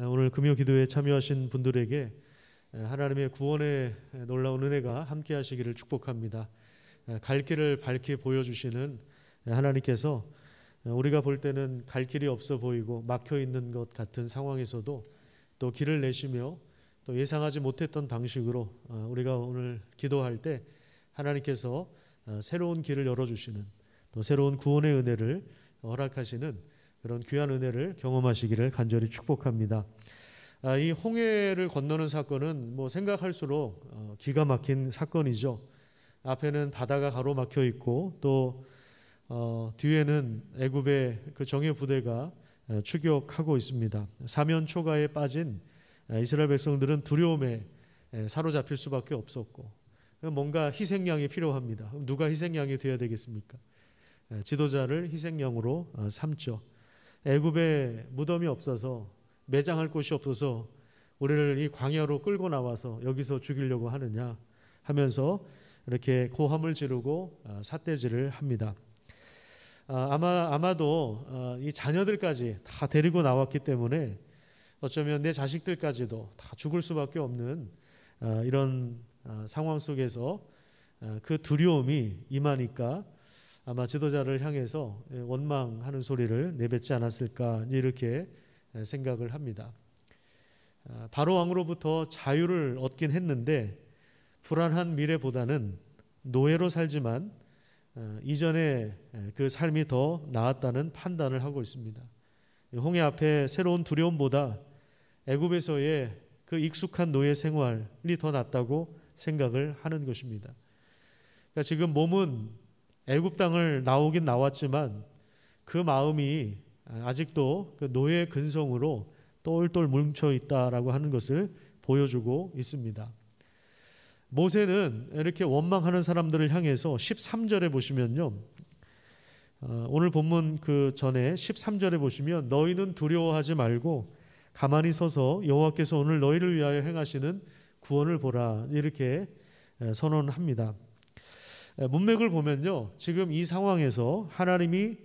오늘 금요 기도에 참여하신 분들에게 하나님의 구원의 놀라운 은혜가 함께 하시기를 축복합니다. 갈 길을 밝히 보여주시는 하나님께서 우리가 볼 때는 갈 길이 없어 보이고 막혀 있는 것 같은 상황에서도 또 길을 내시며 또 예상하지 못했던 방식으로 어, 우리가 오늘 기도할 때 하나님께서 어, 새로운 길을 열어주시는 또 새로운 구원의 은혜를 허락하시는 그런 귀한 은혜를 경험하시기를 간절히 축복합니다. 아, 이 홍해를 건너는 사건은 뭐 생각할수록 어, 기가 막힌 사건이죠. 앞에는 바다가 가로막혀 있고 또 어, 뒤에는 애굽의 그 정예 부대가 추격하고 있습니다. 사면 초가에 빠진 이스라엘 백성들은 두려움에 사로잡힐 수밖에 없었고 그 뭔가 희생양이 필요합니다. 누가 희생양이 되어야 되겠습니까? 지도자를 희생양으로 어, 삼죠. 애굽에 무덤이 없어서 매장할 곳이 없어서 우리를 이 광야로 끌고 나와서 여기서 죽이려고 하느냐 하면서 이렇게 고함을 지르고 아, 삿대질을 합니다. 아, 아마 아마도 아, 이 자녀들까지 다 데리고 나왔기 때문에 어쩌면 내 자식들까지도 다 죽을 수밖에 없는 이런 상황 속에서 그 두려움이 임하니까 아마 지도자를 향해서 예, 원망하는 소리를 내뱉지 않았을까 이렇게 예, 생각을 합니다. 아, 바로 왕으로부터 자유를 얻긴 했는데 불안한 미래보다는 노예로 살지만 어, 이전에 예, 그 삶이 더 나았다는 판단을 하고 있습니다. 홍해 앞에 새로운 두려움보다 애굽에서의 그 익숙한 노예 생활이 더 낫다고 생각을 하는 것입니다. 그러니까 지금 몸은 애굽 땅을 나오긴 나왔지만 그 마음이 아직도 그 노예 근성으로 똘똘 뭉쳐 있다라고 하는 것을 보여주고 있습니다. 모세는 이렇게 원망하는 사람들을 향해서 13절에 보시면요. 어, 오늘 본문 그 전에 13절에 보시면 너희는 두려워하지 말고 가만히 서서 여호와께서 오늘 너희를 위하여 행하시는 구원을 보라 이렇게 선언합니다. 예, 문맥을 보면요. 지금 이 상황에서 하나님이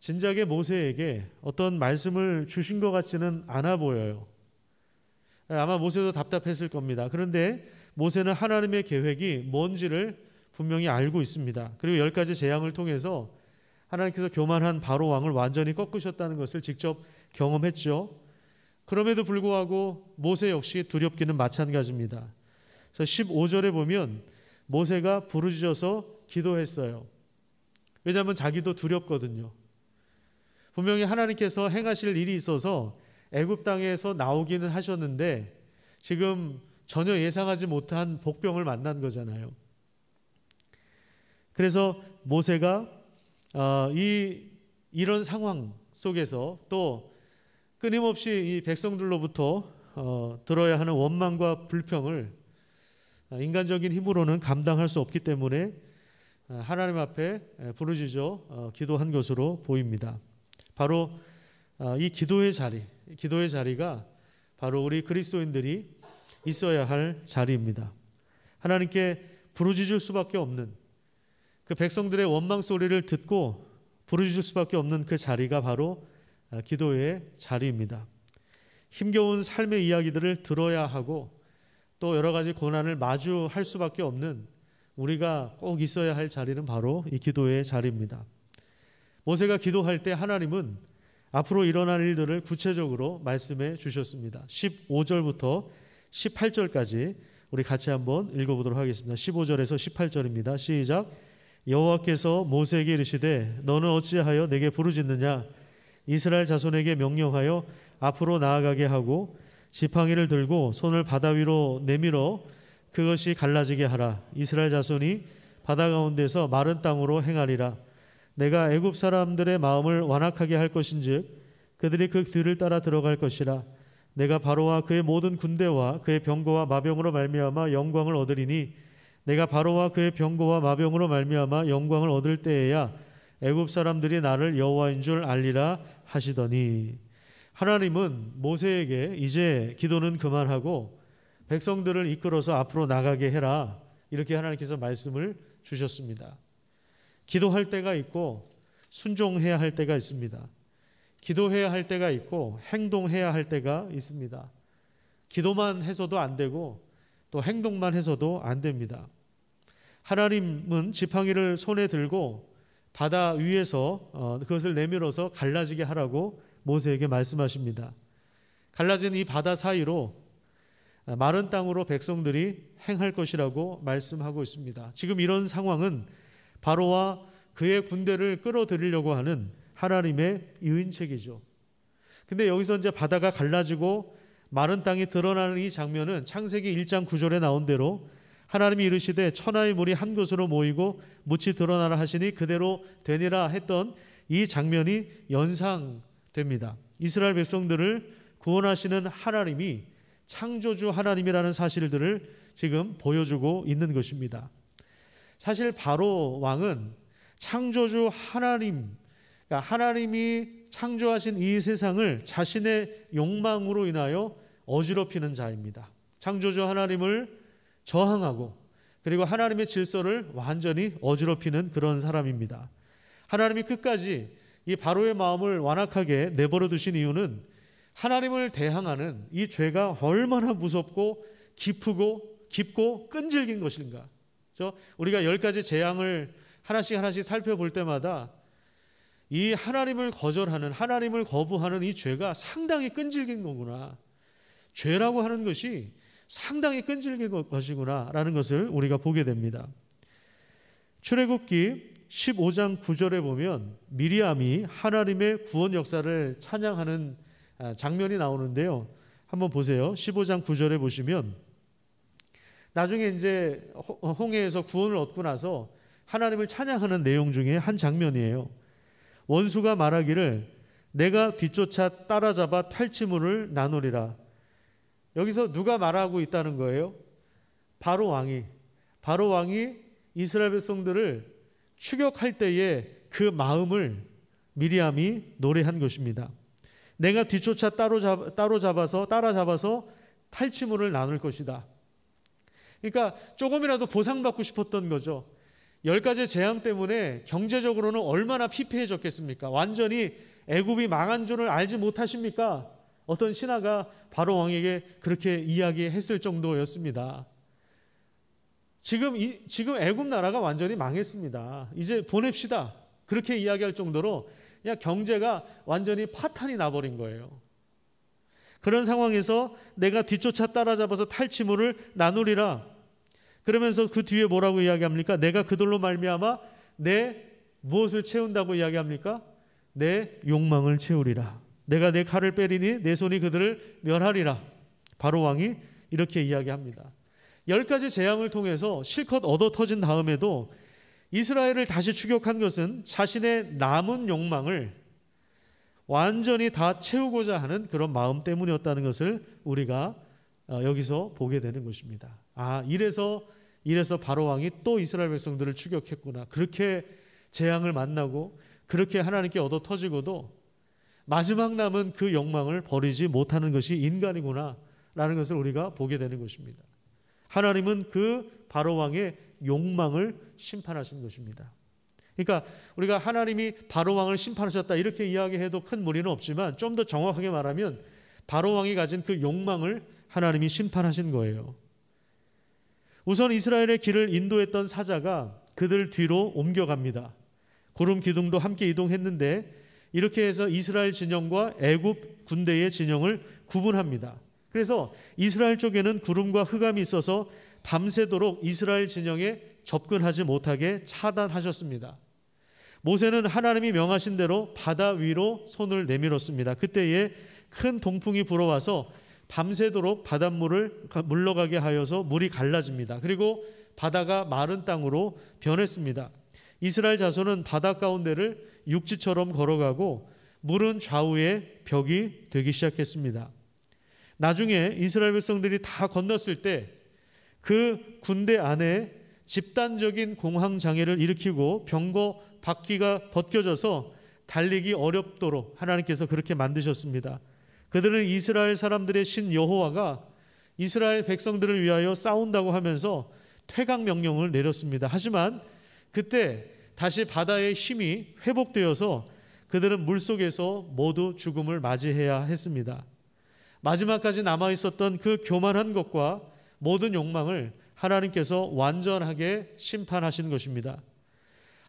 진작에 모세에게 어떤 말씀을 주신 것 같지는 않아 보여요. 예, 아마 모세도 답답했을 겁니다. 그런데 모세는 하나님의 계획이 뭔지를 분명히 알고 있습니다. 그리고 열 가지 재앙을 통해서 하나님께서 교만한 바로 왕을 완전히 꺾으셨다는 것을 직접 경험했죠. 그럼에도 불구하고 모세 역시 두렵기는 마찬가지입니다. 그래서 15절에 보면 모세가 부르짖어서 기도했어요. 왜냐하면 자기도 두렵거든요. 분명히 하나님께서 행하실 일이 있어서 애굽 땅에서 나오기는 하셨는데 지금 전혀 예상하지 못한 복병을 만난 거잖아요. 그래서 모세가 어, 이 이런 상황 속에서 또 끊임없이 이 백성들로부터 어, 들어야 하는 원망과 불평을 아, 인간적인 힘으로는 감당할 수 없기 때문에 아, 하나님 앞에 부르짖어 어, 기도한 것으로 보입니다. 바로 아, 이 기도의 자리, 기도의 자리가 바로 우리 그리스도인들이 있어야 할 자리입니다. 하나님께 부르짖을 수밖에 없는 그 백성들의 원망 소리를 듣고 부르짖을 수밖에 없는 그 자리가 바로 기도의 자리입니다. 힘겨운 삶의 이야기들을 들어야 하고 또 여러 가지 고난을 마주할 수밖에 없는 우리가 꼭 있어야 할 자리는 바로 이 기도의 자리입니다. 모세가 기도할 때 하나님은 앞으로 일어날 일들을 구체적으로 말씀해 주셨습니다. 15절부터 18절까지 우리 같이 한번 읽어보도록 하겠습니다. 15절에서 18절입니다. 시작. 여호와께서 모세에게 이르시되 너는 어찌하여 내게 부르짖느냐 이스라엘 자손에게 명령하여 앞으로 나아가게 하고 지팡이를 들고 손을 바다 위로 내밀어 그것이 갈라지게 하라. 이스라엘 자손이 바다 가운데서 마른 땅으로 행하리라. 내가 애굽 사람들의 마음을 완악하게 할 것인즉 그들이 그 뒤를 따라 들어갈 것이라. 내가 바로와 그의 모든 군대와 그의 병거와 마병으로 말미암아 영광을 얻으리니 내가 바로와 그의 병거와 마병으로 말미암아 영광을 얻을 때에야 애굽 사람들이 나를 여호와인 줄 알리라 하시더니 하나님은 모세에게 이제 기도는 그만하고 백성들을 이끌어서 앞으로 나가게 해라. 이렇게 하나님께서 말씀을 주셨습니다. 기도할 때가 있고 순종해야 할 때가 있습니다. 기도해야 할 때가 있고 행동해야 할 때가 있습니다. 기도만 해서도 안 되고 또 행동만 해서도 안 됩니다. 하나님은 지팡이를 손에 들고 바다 위에서 어, 그것을 내밀어서 갈라지게 하라고 모세에게 말씀하십니다. 갈라진 이 바다 사이로 아, 마른 땅으로 백성들이 행할 것이라고 말씀하고 있습니다. 지금 이런 상황은 바로와 그의 군대를 끌어들이려고 하는 하나님의 유인책이죠. 근데 여기서 이제 바다가 갈라지고 마른 땅이 드러나는 이 장면은 창세기 1장 9절에 나온 대로 하나님이 이르시되 천하의 물이 한 곳으로 모이고 무치 드러나라 하시니 그대로 되니라 했던 이 장면이 연상 됩니다. 이스라엘 백성들을 구원하시는 하나님이 창조주 하나님이라는 사실들을 지금 보여주고 있는 것입니다. 사실 바로 왕은 창조주 하나님, 그러니까 하나님이 창조하신 이 세상을 자신의 욕망으로 인하여 어지럽히는 자입니다. 창조주 하나님을 저항하고 그리고 하나님의 질서를 완전히 어지럽히는 그런 사람입니다. 하나님이 끝까지 이 바로의 마음을 완악하게 내버려 두신 이유는 하나님을 대항하는 이 죄가 얼마나 무섭고 깊고 깊고 끈질긴 것인가. 그 우리가 열 가지 재앙을 하나씩 하나씩 살펴볼 때마다 이 하나님을 거절하는 하나님을 거부하는 이 죄가 상당히 끈질긴 거구나. 죄라고 하는 것이 상당히 끈질긴 것이구나라는 것을 우리가 보게 됩니다. 출애굽기 15장 9절에 보면 미리암이 하나님의 구원 역사를 찬양하는 아, 장면이 나오는데요. 한번 보세요. 15장 9절에 보시면 나중에 이제 어, 홍해에서 구원을 얻고 나서 하나님을 찬양하는 내용 중에 한 장면이에요. 원수가 말하기를 내가 뒤쫓아 따라잡아 탈취물을 나누리라. 여기서 누가 말하고 있다는 거예요? 바로 왕이 바로 왕이 이스라엘 백성들을 추격할 때에 그 마음을 미리암이 노래한 것입니다. 내가 뒤쫓아 따로, 잡, 따로 잡아서 따라잡아서 탈취물을 나눌 것이다. 그러니까 조금이라도 보상받고 싶었던 거죠. 열 가지 재앙 때문에 경제적으로는 얼마나 피폐해졌겠습니까? 완전히 애굽이 망한 줄을 알지 못하십니까? 어떤 신하가 바로 왕에게 그렇게 이야기했을 정도였습니다. 지금 이, 지금 애굽 나라가 완전히 망했습니다. 이제 보냅시다. 그렇게 이야기할 정도로 그냥 경제가 완전히 파탄이 나버린 거예요. 그런 상황에서 내가 뒤쫓아 따라잡아서 탈취물을 나누리라. 그러면서 그 뒤에 뭐라고 이야기합니까? 내가 그들로 말미암아 내 무엇을 채운다고 이야기합니까? 내 욕망을 채우리라. 내가 내 칼을 빼리니 내 손이 그들을 멸하리라. 바로 왕이 이렇게 이야기합니다. 열 가지 재앙을 통해서 실컷 얻어 터진 다음에도 이스라엘을 다시 추격한 것은 자신의 남은 욕망을 완전히 다 채우고자 하는 그런 마음 때문이었다는 것을 우리가 어, 여기서 보게 되는 것입니다. 아, 이래서 이래서 바로 왕이 또 이스라엘 백성들을 추격했구나. 그렇게 재앙을 만나고 그렇게 하나님께 얻어 터지고도 마지막 남은 그 욕망을 버리지 못하는 것이 인간이구나라는 것을 우리가 보게 되는 것입니다. 하나님은 그 바로 왕의 욕망을 심판하신 것입니다. 그러니까 우리가 하나님이 바로 왕을 심판하셨다 이렇게 이야기해도 큰 무리는 없지만 좀 더 정확하게 말하면 바로 왕이 가진 그 욕망을 하나님이 심판하신 거예요. 우선 이스라엘의 길을 인도했던 사자가 그들 뒤로 옮겨갑니다. 구름 기둥도 함께 이동했는데 이렇게 해서 이스라엘 진영과 애굽 군대의 진영을 구분합니다. 그래서 이스라엘 쪽에는 구름과 흑암이 있어서 밤새도록 이스라엘 진영에 접근하지 못하게 차단하셨습니다. 모세는 하나님이 명하신 대로 바다 위로 손을 내밀었습니다. 그때에 큰 동풍이 불어와서 밤새도록 바닷물을 물러가게 하여서 물이 갈라집니다. 그리고 바다가 마른 땅으로 변했습니다. 이스라엘 자손은 바다 가운데를 육지처럼 걸어가고 물은 좌우의 벽이 되기 시작했습니다. 나중에 이스라엘 백성들이 다 건넜을 때 그 군대 안에 집단적인 공황 장애를 일으키고 병거 바퀴가 벗겨져서 달리기 어렵도록 하나님께서 그렇게 만드셨습니다. 그들은 이스라엘 사람들의 신 여호와가 이스라엘 백성들을 위하여 싸운다고 하면서 퇴각 명령을 내렸습니다. 하지만 그때 다시 바다의 힘이 회복되어서 그들은 물 속에서 모두 죽음을 맞이해야 했습니다. 마지막까지 남아 있었던 그 교만한 것과 모든 욕망을 하나님께서 완전하게 심판하신 것입니다.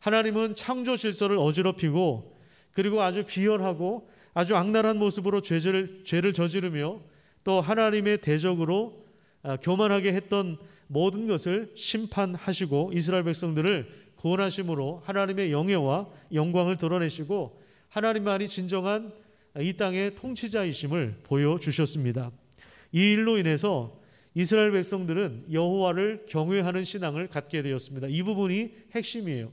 하나님은 창조 질서를 어지럽히고 그리고 아주 비열하고 아주 악랄한 모습으로 죄를, 죄를 저지르며 또 하나님의 대적으로 아, 교만하게 했던 모든 것을 심판하시고 이스라엘 백성들을 구원하심으로 하나님의 영예와 영광을 드러내시고 하나님만이 진정한 이 땅의 통치자이심을 보여주셨습니다. 이 일로 인해서 이스라엘 백성들은 여호와를 경외하는 신앙을 갖게 되었습니다. 이 부분이 핵심이에요.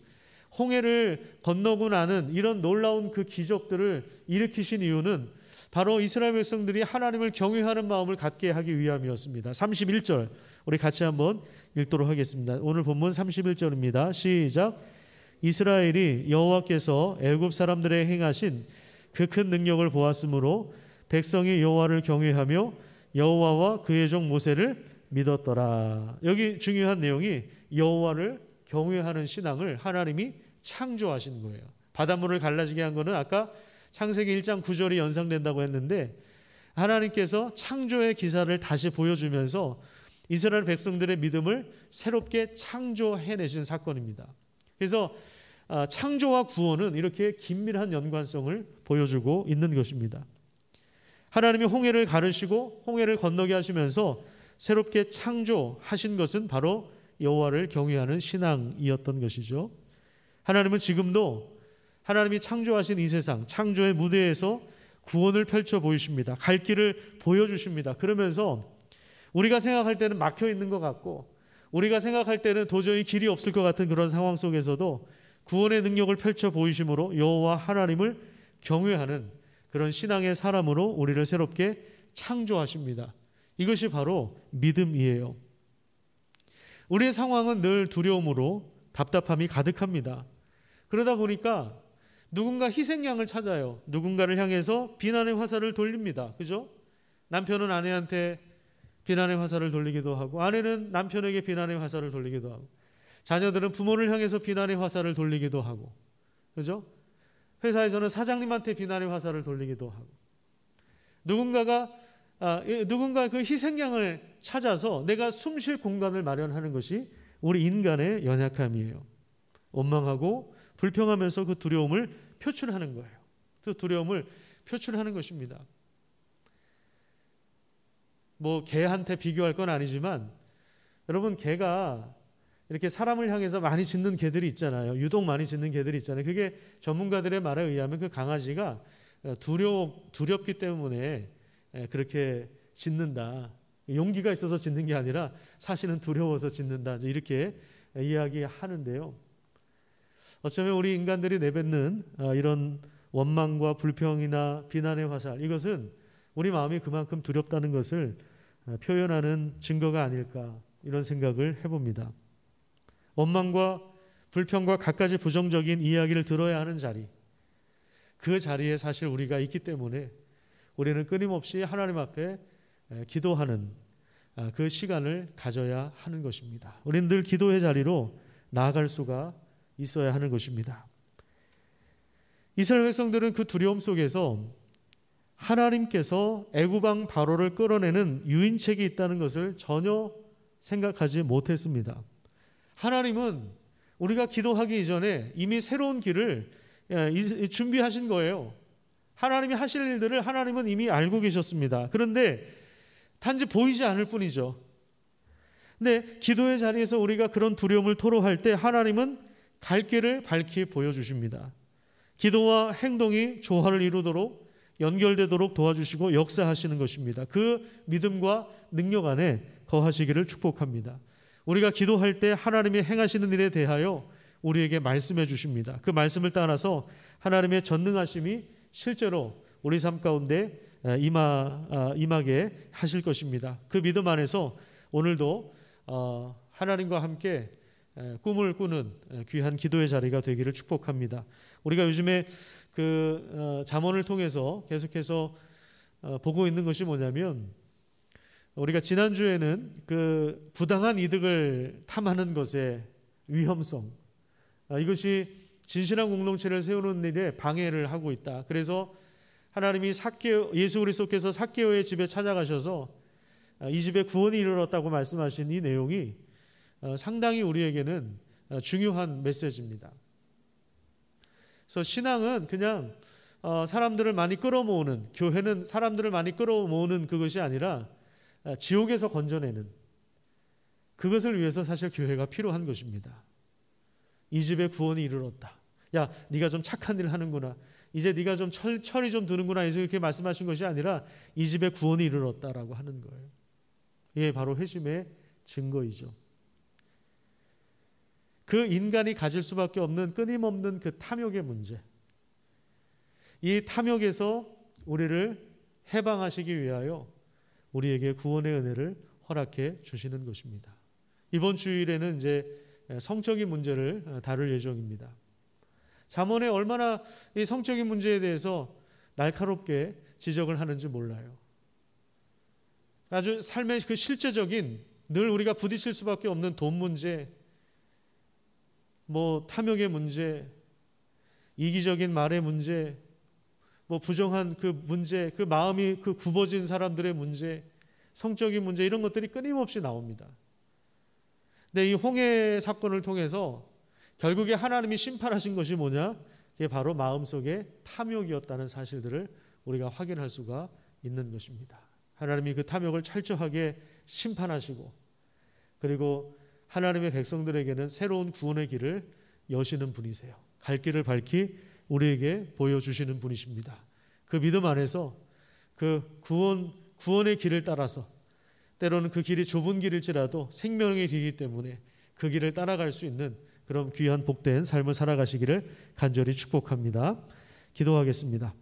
홍해를 건너고 나는 이런 놀라운 그 기적들을 일으키신 이유는 바로 이스라엘 백성들이 하나님을 경외하는 마음을 갖게 하기 위함이었습니다. 31절 우리 같이 한번 읽도록 하겠습니다. 오늘 본문 31절입니다. 시작 이스라엘이 여호와께서 애굽 사람들의 행하신 그큰 능력을 보았으므로 백성이 여호와를 경외하며 여호와와 그의 종 모세를 믿었더라. 여기 중요한 내용이 여호와를 경외하는 신앙을 하나님이 창조하신 거예요. 바닷물을 갈라지게 한 거는 아까 창세기 1장 9절이 연상된다고 했는데 하나님께서 창조의 기사를 다시 보여주면서 이스라엘 백성들의 믿음을 새롭게 창조해내신 사건입니다. 그래서 아, 창조와 구원은 이렇게 긴밀한 연관성을 보여주고 있는 것입니다. 하나님이 홍해를 가르시고 홍해를 건너게 하시면서 새롭게 창조하신 것은 바로 여호와를 경외하는 신앙이었던 것이죠. 하나님은 지금도 하나님이 창조하신 이 세상 창조의 무대에서 구원을 펼쳐 보이십니다. 갈 길을 보여주십니다. 그러면서 우리가 생각할 때는 막혀 있는 것 같고 우리가 생각할 때는 도저히 길이 없을 것 같은 그런 상황 속에서도 구원의 능력을 펼쳐 보이심으로 여호와 하나님을 경외하는 그런 신앙의 사람으로 우리를 새롭게 창조하십니다. 이것이 바로 믿음이에요. 우리의 상황은 늘 두려움으로 답답함이 가득합니다. 그러다 보니까 누군가 희생양을 찾아요. 누군가를 향해서 비난의 화살을 돌립니다. 그죠? 남편은 아내한테 비난의 화살을 돌리기도 하고 아내는 남편에게 비난의 화살을 돌리기도 하고 자녀들은 부모를 향해서 비난의 화살을 돌리기도 하고, 그죠? 회사에서는 사장님한테 비난의 화살을 돌리기도 하고, 누군가가 아, 누군가 그 희생양을 찾아서 내가 숨 쉴 공간을 마련하는 것이 우리 인간의 연약함이에요. 원망하고 불평하면서 그 두려움을 표출하는 거예요. 그 두려움을 표출하는 것입니다. 뭐 개한테 비교할 건 아니지만 여러분 개가 이렇게 사람을 향해서 많이 짖는 개들이 있잖아요. 유독 많이 짖는 개들이 있잖아요. 그게 전문가들의 말에 의하면 그 강아지가 어, 두려 두렵기 때문에 그렇게 짖는다. 용기가 있어서 짖는 게 아니라 사실은 두려워서 짖는다. 이렇게 이야기하는데요. 어쩌면 우리 인간들이 내뱉는 어, 이런 원망과 불평이나 비난의 화살 이것은 우리 마음이 그만큼 두렵다는 것을 어, 표현하는 증거가 아닐까 이런 생각을 해봅니다. 원망과 불평과 갖가지 부정적인 이야기를 들어야 하는 자리. 그 자리에 사실 우리가 있기 때문에 우리는 끊임없이 하나님 앞에 기도하는 아, 그 시간을 가져야 하는 것입니다. 우리는 늘 기도의 자리로 나아갈 수가 있어야 하는 것입니다. 이스라엘 백성들은 그 두려움 속에서 하나님께서 애굽왕 바로를 끌어내는 유인책이 있다는 것을 전혀 생각하지 못했습니다. 하나님은 우리가 기도하기 이전에 이미 새로운 길을 예, 준비하신 거예요. 하나님이 하실 일들을 하나님은 이미 알고 계셨습니다. 그런데 단지 보이지 않을 뿐이죠. 근데 기도의 자리에서 우리가 그런 두려움을 토로할 때 하나님은 갈 길을 밝히 보여주십니다. 기도와 행동이 조화를 이루도록 연결되도록 도와주시고 역사하시는 것입니다. 그 믿음과 능력 안에 거하시기를 축복합니다. 우리가 기도할 때 하나님이 행하시는 일에 대하여 우리에게 말씀해 주십니다. 그 말씀을 따라서 하나님의 전능하심이 실제로 우리 삶 가운데 임하, 아, 임하게 하실 것입니다. 그 믿음 안에서 오늘도 어, 하나님과 함께 꿈을 꾸는 귀한 기도의 자리가 되기를 축복합니다. 우리가 요즘에 그 자문을 어, 통해서 계속해서 어, 보고 있는 것이 뭐냐면 우리가 지난주에는 그 부당한 이득을 탐하는 것의 위험성 아, 이것이 진실한 공동체를 세우는 일에 방해를 하고 있다. 그래서 하나님이 사케 예수 그리스도께서 사케오의 집에 찾아가셔서 아, 이 집에 구원이 이르렀다고 말씀하신 이 내용이 아, 상당히 우리에게는 중요한 메시지입니다. 그래서 신앙은 그냥 어, 사람들을 많이 끌어모으는 교회는 사람들을 많이 끌어모으는 그것이 아니라 아, 지옥에서 건져내는 그것을 위해서 사실 교회가 필요한 것입니다. 이 집에 구원이 이르렀다. 야, 네가 좀 착한 일 하는구나. 이제 네가 좀 철, 철이 좀 드는구나. 이렇게 말씀하신 것이 아니라 이 집에 구원이 이르렀다라고 하는 거예요. 이게 바로 회심의 증거이죠. 그 인간이 가질 수밖에 없는 끊임없는 그 탐욕의 문제. 이 탐욕에서 우리를 해방하시기 위하여 우리에게 구원의 은혜를 허락해 주시는 것입니다. 이번 주일에는 이제 성적인 문제를 어, 다룰 예정입니다. 잠언에 얼마나 이 성적인 문제에 대해서 날카롭게 지적을 하는지 몰라요. 아주 삶의 그 실제적인 늘 우리가 부딪힐 수밖에 없는 돈 문제, 뭐 탐욕의 문제, 이기적인 말의 문제, 뭐 부정한 그 문제, 그 마음이 그 굽어진 사람들의 문제, 성적인 문제 이런 것들이 끊임없이 나옵니다. 근데 이 홍해 사건을 통해서 결국에 하나님이 심판하신 것이 뭐냐? 그게 바로 마음속의 탐욕이었다는 사실들을 우리가 확인할 수가 있는 것입니다. 하나님이 그 탐욕을 철저하게 심판하시고 그리고 하나님의 백성들에게는 새로운 구원의 길을 여시는 분이세요. 갈 길을 밝히 우리에게 보여주시는 분이십니다. 그 믿음 안에서 그 구원 구원의 길을 따라서 때로는 그 길이 좁은 길일지라도 생명의 길이기 때문에 그 길을 따라갈 수 있는 그런 귀한 복된 삶을 살아가시기를 간절히 축복합니다. 기도하겠습니다.